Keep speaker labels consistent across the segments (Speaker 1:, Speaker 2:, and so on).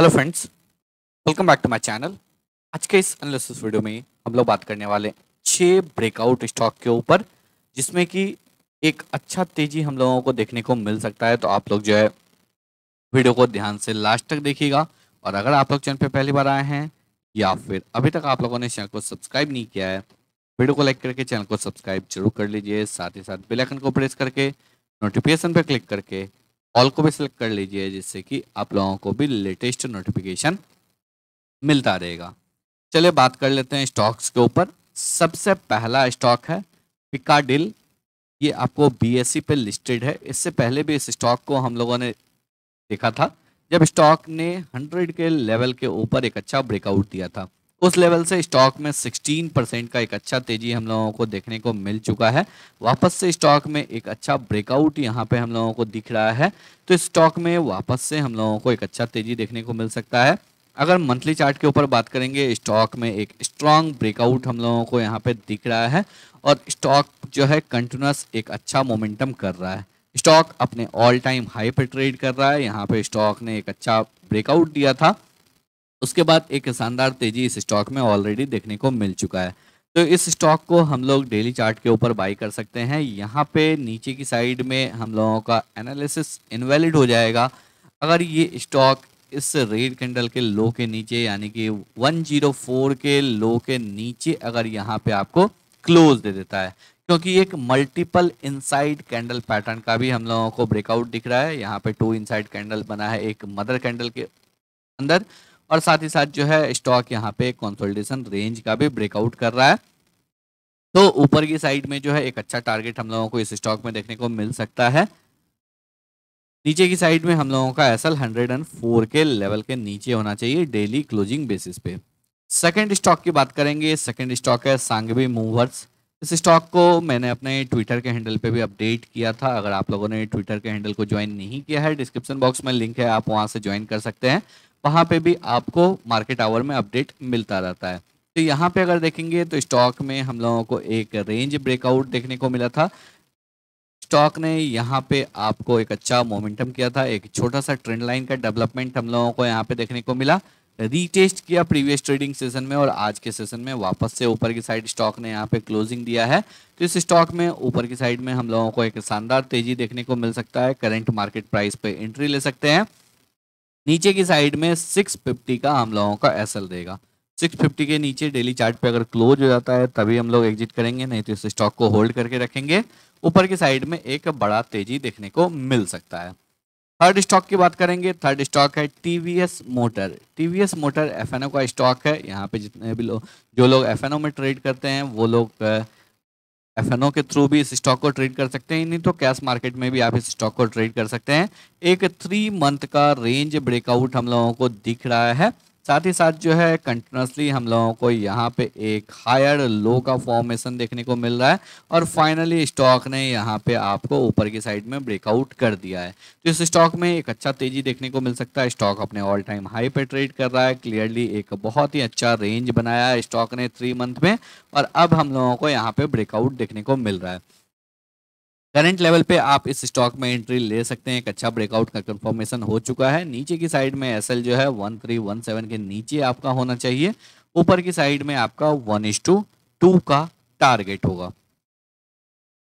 Speaker 1: hello friends welcome back to my channel आज के इस एनालिसिस वीडियो में हम लोग बात करने वाले छः ब्रेकआउट स्टॉक के ऊपर जिसमें कि एक अच्छा तेजी हम लोगों को देखने को मिल सकता है तो आप लोग जो है वीडियो को ध्यान से लास्ट तक देखिएगा और अगर आप लोग चैनल पे पहली बार आए हैं या फिर अभी तक आप लोगों ने चैनल को सब्सक्राइब नहीं किया है वीडियो को लाइक करके चैनल को सब्सक्राइब जरूर कर लीजिए साथ ही साथ बेलाइकन को प्रेस करके नोटिफिकेशन पर क्लिक करके ऑल को भी सिलेक्ट कर लीजिए जिससे कि आप लोगों को भी लेटेस्ट नोटिफिकेशन मिलता रहेगा चलिए बात कर लेते हैं स्टॉक्स के ऊपर सबसे पहला स्टॉक है पिकाडिल ये आपको बीएससी e पे लिस्टेड है इससे पहले भी इस स्टॉक को हम लोगों ने देखा था जब स्टॉक ने 100 के लेवल के ऊपर एक अच्छा ब्रेकआउट दिया था उस लेवल से स्टॉक में 16 परसेंट का एक अच्छा तेजी हम लोगों को देखने को मिल चुका है वापस से स्टॉक में एक अच्छा ब्रेकआउट यहाँ पे हम लोगों को दिख रहा है तो स्टॉक में वापस से हम लोगों को एक अच्छा तेजी देखने को मिल सकता है अगर मंथली चार्ट के ऊपर बात करेंगे स्टॉक में एक स्ट्रांग ब्रेकआउट हम लोगों को यहाँ पे दिख रहा है और स्टॉक जो है कंटिन्यूस एक अच्छा मोमेंटम कर रहा है स्टॉक अपने ऑल टाइम हाई पर ट्रेड कर रहा है यहाँ पे स्टॉक ने एक अच्छा ब्रेकआउट दिया था उसके बाद एक शानदार तेजी इस स्टॉक में ऑलरेडी देखने को मिल चुका है तो इस स्टॉक को हम लोग डेली चार्ट के ऊपर बाई कर सकते हैं यहाँ पे नीचे की साइड में हम लोगों का एनालिसिस इनवैलिड हो जाएगा अगर ये स्टॉक इस रेड कैंडल के लो के नीचे यानी कि 104 के लो के नीचे अगर यहाँ पे आपको क्लोज दे देता है क्योंकि एक मल्टीपल इनसाइड कैंडल पैटर्न का भी हम लोगों को ब्रेकआउट दिख रहा है यहाँ पे टू इनसाइड कैंडल बना है एक मदर कैंडल के अंदर और साथ ही साथ जो है स्टॉक यहाँ पे कंसोलिडेशन रेंज का भी ब्रेकआउट कर रहा है तो ऊपर की साइड में जो है एक अच्छा टारगेट हम लोगों को इस स्टॉक में देखने को मिल सकता है नीचे की साइड में हम लोगों का एसल 104 के लेवल के नीचे होना चाहिए डेली क्लोजिंग बेसिस पे सेकंड स्टॉक की बात करेंगे सेकंड स्टॉक है सांगवी मूवर्स इस स्टॉक को मैंने अपने ट्विटर के हैंडल पे भी अपडेट किया था अगर आप लोगों ने ट्विटर के हैंडल को ज्वाइन नहीं किया है डिस्क्रिप्शन बॉक्स में लिंक है आप वहाँ से ज्वाइन कर सकते हैं वहाँ पे भी आपको मार्केट आवर में अपडेट मिलता रहता है तो यहाँ पे अगर देखेंगे तो स्टॉक में हम लोगों को एक रेंज ब्रेकआउट देखने को मिला था स्टॉक ने यहाँ पे आपको एक अच्छा मोमेंटम किया था एक छोटा सा ट्रेंड लाइन का डेवलपमेंट हम लोगों को यहाँ पे देखने को मिला रीटेस्ट किया प्रीवियस ट्रेडिंग सेशन में और आज के सेशन में वापस से ऊपर की साइड स्टॉक ने यहाँ पे क्लोजिंग दिया है तो इस स्टॉक में ऊपर की साइड में हम लोगों को एक शानदार तेजी देखने को मिल सकता है करंट मार्केट प्राइस पे एंट्री ले सकते हैं नीचे की साइड में 650 का हम लोगों का एस देगा 650 के नीचे डेली चार्ट पे अगर क्लोज हो जाता है तभी हम लोग एग्जिट करेंगे नहीं तो इस स्टॉक को होल्ड करके रखेंगे ऊपर की साइड में एक बड़ा तेजी देखने को मिल सकता है थर्ड स्टॉक की बात करेंगे थर्ड स्टॉक है TVS motor TVS motor FNO का स्टॉक है यहाँ पे जितने भी लोग जो लोग एफएनओ में ट्रेड करते हैं वो लोग एफ के थ्रू भी इस स्टॉक को ट्रेड कर सकते हैं नहीं तो कैश मार्केट में भी आप इस स्टॉक को ट्रेड कर सकते हैं एक थ्री मंथ का रेंज ब्रेकआउट हम लोगों को दिख रहा है साथ ही साथ जो है कंटिन्यूसली हम लोगों को यहाँ पे एक हायर लो का फॉर्मेशन देखने को मिल रहा है और फाइनली स्टॉक ने यहाँ पे आपको ऊपर की साइड में ब्रेकआउट कर दिया है तो इस स्टॉक में एक अच्छा तेजी देखने को मिल सकता है स्टॉक अपने ऑल टाइम हाई पे ट्रेड कर रहा है क्लियरली एक बहुत ही अच्छा रेंज बनाया है स्टॉक ने थ्री मंथ में और अब हम लोगों को यहाँ पे ब्रेकआउट देखने को मिल रहा है करंट लेवल पे आप इस स्टॉक में एंट्री ले सकते हैं एक अच्छा ब्रेकआउट का कंफर्मेशन हो चुका है नीचे की साइड में एस जो है वन थ्री वन सेवन के नीचे आपका होना चाहिए ऊपर की साइड में आपका one is to two two target होगा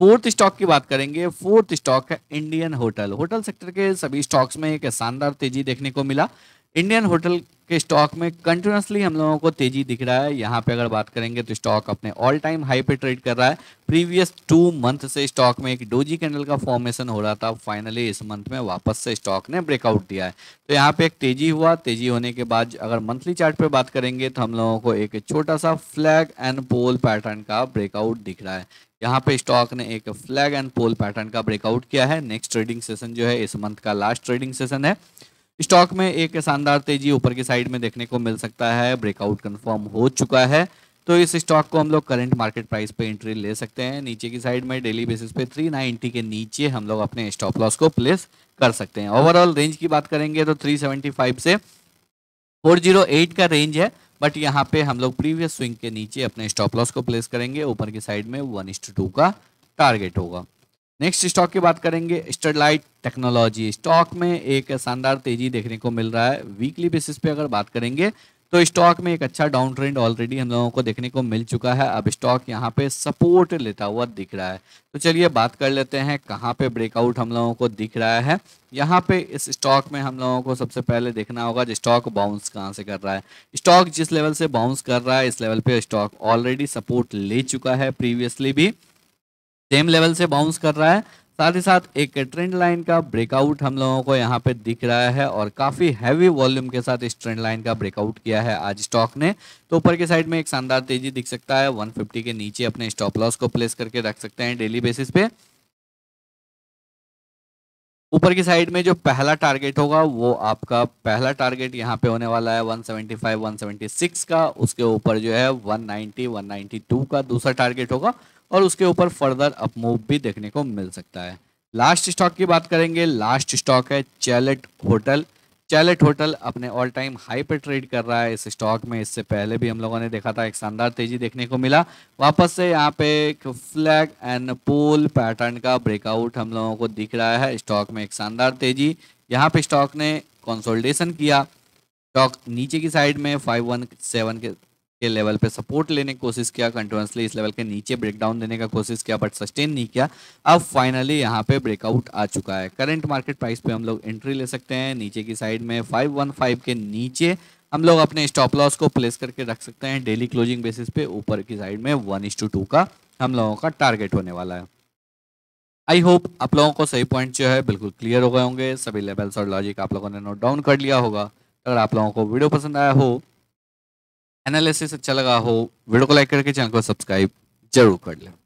Speaker 1: फोर्थ स्टॉक की बात करेंगे फोर्थ स्टॉक है इंडियन होटल होटल सेक्टर के सभी स्टॉक्स में एक शानदार तेजी देखने को मिला इंडियन होटल के स्टॉक में कंटिन्यूसली हम लोगों को तेजी दिख रहा है यहाँ पे अगर बात करेंगे तो स्टॉक अपने ऑल टाइम हाई पे ट्रेड कर रहा है प्रीवियस टू मंथ से स्टॉक में एक डोजी कैंडल का फॉर्मेशन हो रहा था फाइनली इस मंथ में वापस से स्टॉक ने ब्रेकआउट दिया है तो यहाँ पे एक तेजी हुआ तेजी होने के बाद अगर मंथली चार्ट पे बात करेंगे तो हम लोगों को एक छोटा सा फ्लैग एंड पोल पैटर्न का ब्रेकआउट दिख रहा है यहाँ पे स्टॉक ने एक फ्लैग एंड पोल पैटर्न का ब्रेकआउट किया है नेक्स्ट ट्रेडिंग सेशन जो है इस मंथ का लास्ट ट्रेडिंग सेशन है स्टॉक में एक शानदार तेजी ऊपर की साइड में देखने को मिल सकता है ब्रेकआउट कंफर्म हो चुका है तो इस स्टॉक को हम लोग करंट मार्केट प्राइस पे एंट्री ले सकते हैं नीचे की साइड में डेली बेसिस पे 390 के नीचे हम लोग अपने स्टॉप लॉस को प्लेस कर सकते हैं ओवरऑल रेंज की बात करेंगे तो 375 से 408 का रेंज है बट यहाँ पे हम लोग प्रीवियस स्विंग के नीचे अपने स्टॉप लॉस को प्लेस करेंगे ऊपर की साइड में वन का टारगेट होगा नेक्स्ट स्टॉक की बात करेंगे स्टरलाइट टेक्नोलॉजी स्टॉक में एक शानदार तेजी देखने को मिल रहा है वीकली बेसिस पे अगर बात करेंगे तो स्टॉक में एक अच्छा डाउन ट्रेंड ऑलरेडी हम लोगों को देखने को मिल चुका है अब स्टॉक यहाँ पे सपोर्ट लेता हुआ दिख रहा है तो चलिए बात कर लेते हैं कहाँ पे ब्रेकआउट हम लोगों को दिख रहा है यहाँ पे इस स्टॉक में हम लोगों को सबसे पहले देखना होगा स्टॉक बाउंस कहाँ से कर रहा है स्टॉक जिस लेवल से बाउंस कर रहा है इस लेवल पे स्टॉक ऑलरेडी सपोर्ट ले चुका है प्रीवियसली भी सेम लेवल से बाउंस कर रहा है साथ ही साथ एक ट्रेंड लाइन का ब्रेकआउट हम लोगों को यहाँ पे दिख रहा है और काफ़ी हैवी वॉल्यूम के साथ इस ट्रेंड लाइन का ब्रेकआउट किया है आज स्टॉक ने तो ऊपर के साइड में एक शानदार तेजी दिख सकता है 150 के नीचे अपने स्टॉप लॉस को प्लेस करके रख सकते हैं डेली बेसिस पे ऊपर की साइड में जो पहला टारगेट होगा वो आपका पहला टारगेट यहाँ पे होने वाला है 175 176 का उसके ऊपर जो है 190 192 का दूसरा टारगेट होगा और उसके ऊपर फर्दर अपमूव भी देखने को मिल सकता है लास्ट स्टॉक की बात करेंगे लास्ट स्टॉक है चैलेट होटल चैलेट होटल अपने ऑल टाइम हाई पर ट्रेड कर रहा है इस स्टॉक में इससे पहले भी हम लोगों ने देखा था एक शानदार तेजी देखने को मिला वापस से यहाँ पे एक फ्लैग एंड पोल पैटर्न का ब्रेकआउट हम लोगों को दिख रहा है स्टॉक में एक शानदार तेजी यहाँ पे स्टॉक ने कंसोलिडेशन किया स्टॉक नीचे की साइड में फाइव के के लेवल पे सपोर्ट लेने की कोशिश किया कंटिन्यूसली इस लेवल के नीचे ब्रेकडाउन देने का कोशिश किया बट सस्टेन नहीं किया अब फाइनली यहाँ पे ब्रेकआउट आ चुका है करंट मार्केट प्राइस पे हम लोग एंट्री ले सकते हैं नीचे की साइड में 515 के नीचे हम लोग अपने स्टॉप लॉस को प्लेस करके रख सकते हैं डेली क्लोजिंग बेसिस पे ऊपर की साइड में वन का हम लोगों का टारगेट होने वाला है आई होप आप लोगों को सही पॉइंट जो है बिल्कुल क्लियर हो गए होंगे सभी लेवल्स और लॉजिक आप लोगों ने नोट डाउन कर लिया होगा अगर आप लोगों को वीडियो पसंद आया हो एनालिसिस अच्छा लगा हो वीडियो को लाइक करके चैनल को सब्सक्राइब जरूर कर लें